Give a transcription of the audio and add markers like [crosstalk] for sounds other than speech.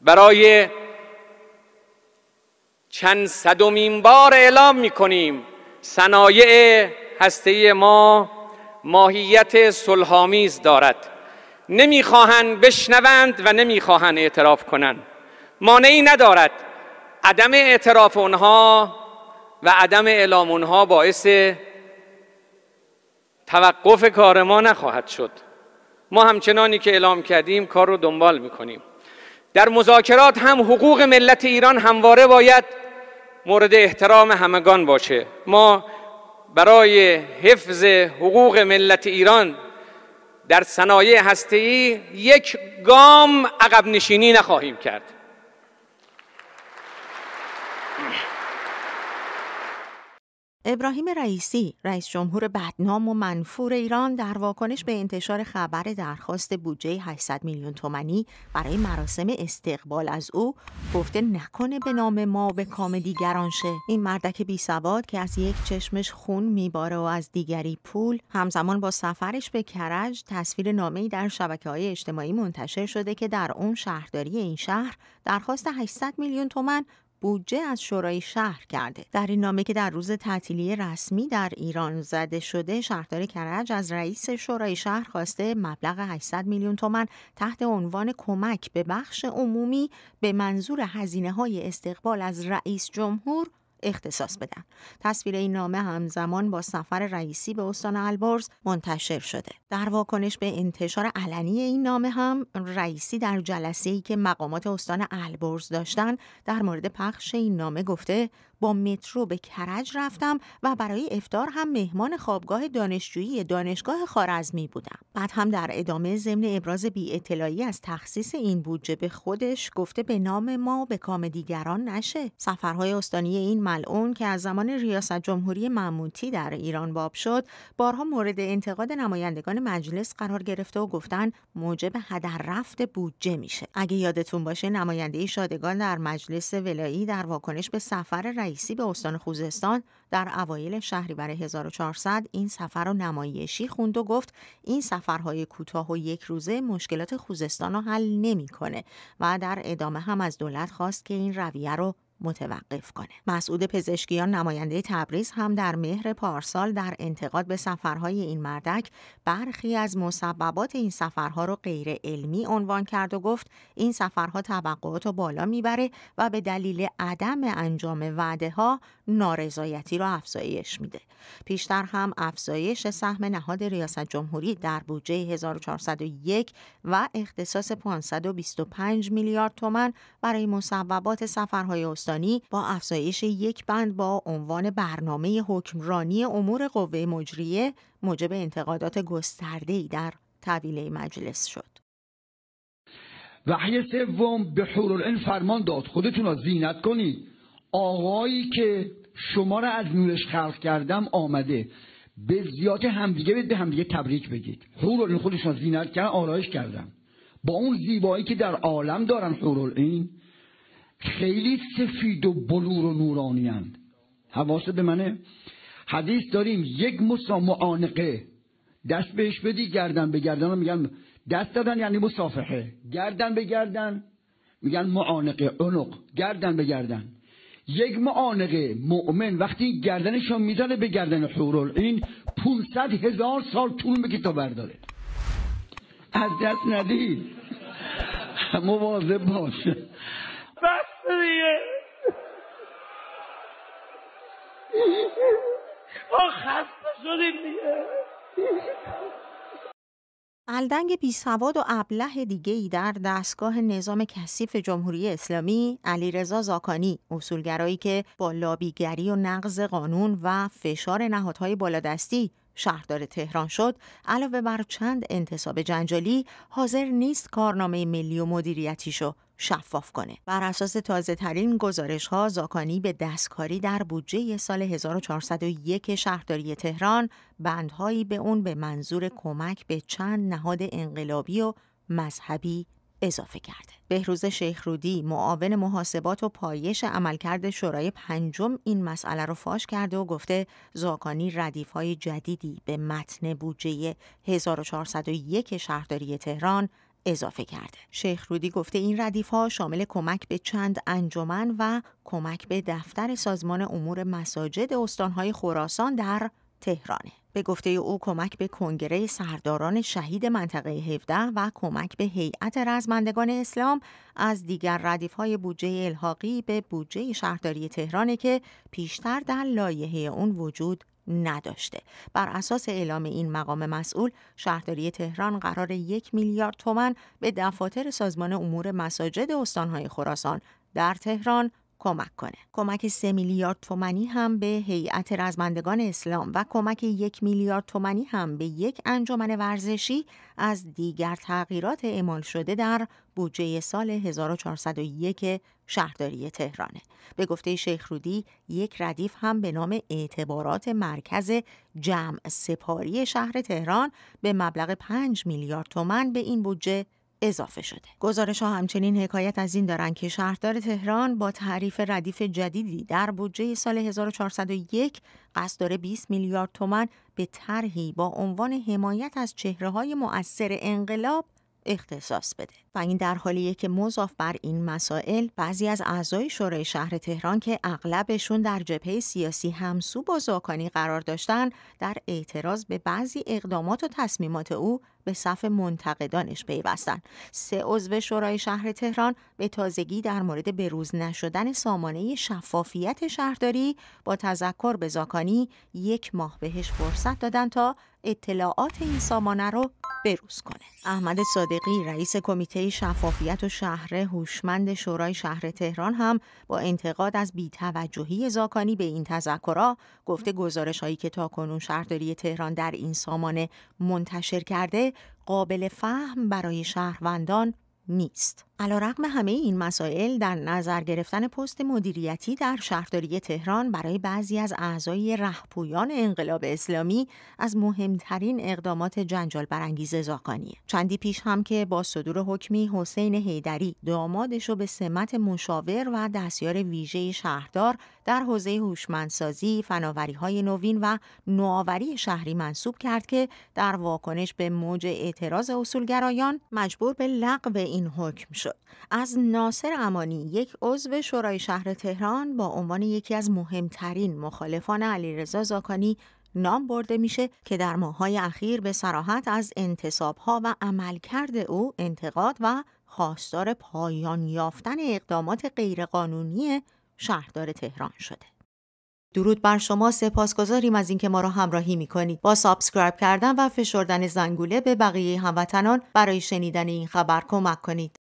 برای چند صدومین بار اعلام کنیم صنایع هسته ما ماهیت سلحامیز دارد نمیخواهند بشنوند و نمیخواهند اعتراف کنند مانعی ندارد عدم اعتراف اونها و عدم اعلام اونها باعث توقف کار ما نخواهد شد ما همچنانی که اعلام کردیم کار رو دنبال میکنیم در مذاکرات هم حقوق ملت ایران همواره باید مورد احترام همگان باشه ما برای حفظ حقوق ملت ایران در صنایع هسته‌ای یک گام عقب نشینی نخواهیم کرد ابراهیم رئیسی رئیس جمهور بدنام و منفور ایران در واکنش به انتشار خبر درخواست بودجه 800 میلیون تومانی برای مراسم استقبال از او گفته نکنه به نام ما به کام دیگران شه این مردک بی سواد که از یک چشمش خون میباره و از دیگری پول همزمان با سفرش به کرج تصویر نامه‌ای در شبکه های اجتماعی منتشر شده که در اون شهرداری این شهر درخواست 800 میلیون تومن بودجه از شورای شهر کرده در این نامه که در روز تعطیلی رسمی در ایران زده شده شهردار کرج از رئیس شورای شهر خواسته مبلغ 800 میلیون تومن تحت عنوان کمک به بخش عمومی به منظور هزینه های استقبال از رئیس جمهور اختصاص بدن. تصویر این نامه همزمان با سفر رئیسی به استان البرز منتشر شده. در واکنش به انتشار علنی این نامه هم رئیسی در جلسه ای که مقامات استان البرز داشتن در مورد پخش این نامه گفته با مترو به کرج رفتم و برای افتار هم مهمان خوابگاه دانشجویی دانشگاه خارزمی بودم بعد هم در ادامه ضمن ابراز بی اطلاعی از تخصیص این بودجه به خودش گفته به نام ما به کام دیگران نشه سفرهای استانی این ملعون که از زمان ریاست جمهوری معموتی در ایران باب شد بارها مورد انتقاد نمایندگان مجلس قرار گرفته و گفتن موجب هدر رفت بودجه میشه اگه یادتون باشه نماینده شادگان در مجلس ولایی در واکنش به سفر رئیسی به استان خوزستان در اوایل شهریور 1400 این سفر رو نمایشی خوند و گفت این سفرهای کوتاه و یک روزه مشکلات خوزستان رو حل نمیکنه و در ادامه هم از دولت خواست که این رویه رو متوقف کنه مسعود پزشکیان نماینده تبریز هم در مهر پارسال در انتقاد به سفرهای این مردک برخی از مسببات این سفرها رو غیر علمی عنوان کرد و گفت این سفرها توقعات رو بالا میبره و به دلیل عدم انجام وعده ها نارضایتی را افزایش میده پیشتر هم افزایش سهم نهاد ریاست جمهوری در بودجه 1401 و اختصاص 525 میلیارد تومن برای مسببات سفرهای با افزایش یک بند با عنوان برنامه حکمرانی امور قوه مجریه موجب انتقادات گسترده‌ای در طویله مجلس شد. وحی سوم به این فرمان داد خودتون را زینت کنید آقایی که شما را از نورش خلق کردم آمده به زیاد همدیگه به همدیگه تبریک بگید خودش خودشون زینت کردن آرایش کردم با اون زیبایی که در عالم دارن این خیلی سفید و بلور و نورانی هند حواست به منه حدیث داریم یک مسا معانقه دست بهش بدی گردن به گردن میگن دست دادن یعنی مصافحه گردن به گردن میگن معانقه عنق گردن به گردن یک معانقه مؤمن وقتی گردنشو میزنه به گردن این 500 هزار سال طول بکشه تا برداره از دست ندید [laughs] مواظب باشه ما [laughs] خسته شدیم دیگه الدنگ بی سواد و ابله دیگه ای در دستگاه نظام کثیف جمهوری اسلامی علیرضا زاکانی اصولگرایی که با لابیگری و نقض قانون و فشار نهادهای بالادستی شهردار تهران شد علاوه بر چند انتصاب جنجالی حاضر نیست کارنامه ملی و مدیریتیشو شفاف کنه. بر اساس تازه ترین گزارش ها زاکانی به دستکاری در بودجه سال 1401 شهرداری تهران بندهایی به اون به منظور کمک به چند نهاد انقلابی و مذهبی اضافه کرده. بهروز شیخرودی معاون محاسبات و پایش عملکرد شورای پنجم این مسئله رو فاش کرده و گفته زاکانی ردیف های جدیدی به متن بودجه 1401 شهرداری تهران اضافه کرده. شیخ رودی گفته این ردیف ها شامل کمک به چند انجمن و کمک به دفتر سازمان امور مساجد استانهای خراسان در تهرانه. به گفته او کمک به کنگره سرداران شهید منطقه 17 و کمک به هیئت رزمندگان اسلام از دیگر ردیف های بودجه الحاقی به بودجه شهرداری تهرانه که پیشتر در لایحه اون وجود نداشته بر اساس اعلام این مقام مسئول شهرداری تهران قرار یک میلیارد تومن به دفاتر سازمان امور مساجد استانهای خراسان در تهران کمک کنه کمک 3 میلیارد تومانی هم به هیئت رزمندگان اسلام و کمک یک میلیارد تومانی هم به یک انجمن ورزشی از دیگر تغییرات اعمال شده در بودجه سال 1401 شهرداری تهرانه به گفته شیخ رودی یک ردیف هم به نام اعتبارات مرکز جمع سپاری شهر تهران به مبلغ 5 میلیارد تومن به این بودجه اضافه شده گزارش ها همچنین حکایت از این دارند که شهردار تهران با تعریف ردیف جدیدی در بودجه سال 1401 قصد داره 20 میلیارد تومن به طرحی با عنوان حمایت از چهره های مؤثر انقلاب اختصاص بده این در حالیه که مضاف بر این مسائل بعضی از اعضای شورای شهر تهران که اغلبشون در جبهه سیاسی همسو با زاکانی قرار داشتن در اعتراض به بعضی اقدامات و تصمیمات او به صف منتقدانش پیوستند سه عضو شورای شهر تهران به تازگی در مورد بروز نشدن سامانه شفافیت شهرداری با تذکر به زاکانی یک ماه بهش فرصت دادن تا اطلاعات این سامانه رو بروز کنه احمد صادقی رئیس کمیته شفافیت و شهر هوشمند شورای شهر تهران هم با انتقاد از بیتوجهی زاکانی به این تذکرها گفته گزارش هایی که تاکنون شهرداری تهران در این سامانه منتشر کرده قابل فهم برای شهروندان نیست. علا رقم همه این مسائل در نظر گرفتن پست مدیریتی در شهرداری تهران برای بعضی از اعضای رهپویان انقلاب اسلامی از مهمترین اقدامات جنجال برانگیز زاقانیه. چندی پیش هم که با صدور حکمی حسین حیدری دامادش رو به سمت مشاور و دستیار ویژه شهردار در حوزه هوشمندسازی های نوین و نوآوری شهری منصوب کرد که در واکنش به موج اعتراض اصولگرایان مجبور به لغو این حکم شد از ناصر امانی یک عضو شورای شهر تهران با عنوان یکی از مهمترین مخالفان علیرضا زاکانی نام برده میشه که در ماهای اخیر به سراحت از انتصابها و عملکرد او انتقاد و خواستار پایان یافتن اقدامات غیرقانونی شهردار تهران شده. درود بر شما سپاسگزاریم از اینکه ما را همراهی میکنید با سابسکرایب کردن و فشردن زنگوله به بقیه هموطنان برای شنیدن این خبر کمک کنید